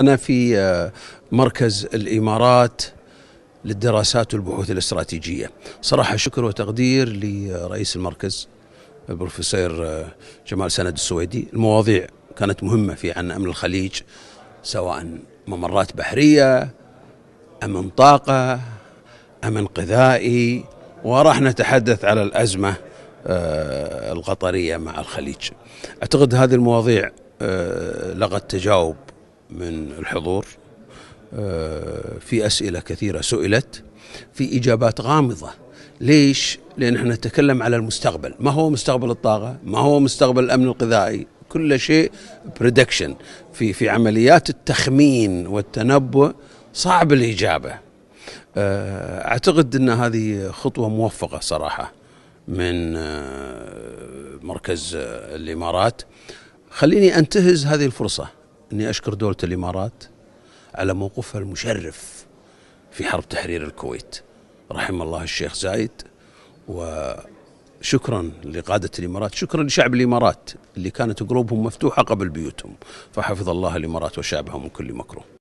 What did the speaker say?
أنا في آه، مركز الإمارات للدراسات والبحوث الاستراتيجية صراحة شكر وتقدير لرئيس المركز البروفيسور آه، جمال سند السويدي المواضيع كانت مهمة في عن أمن الخليج سواء ممرات بحرية أمن طاقة أمن غذائي وراح نتحدث على الأزمة آه، القطرية مع الخليج أعتقد هذه المواضيع لقت تجاوب من الحضور آه، في أسئلة كثيرة سئلت في إجابات غامضة ليش؟ لأن احنا نتكلم على المستقبل ما هو مستقبل الطاقة ما هو مستقبل الأمن الغذائي كل شيء بريدكشن في في عمليات التخمين والتنبؤ صعب الإجابة آه، أعتقد أن هذه خطوة موفقة صراحة من آه، مركز الإمارات خليني أنتهز هذه الفرصة أني أشكر دولة الإمارات على موقفها المشرف في حرب تحرير الكويت رحم الله الشيخ زايد وشكرا لقادة الإمارات شكرا لشعب الإمارات اللي كانت قلوبهم مفتوحة قبل بيوتهم فحفظ الله الإمارات وشعبها من كل مكروه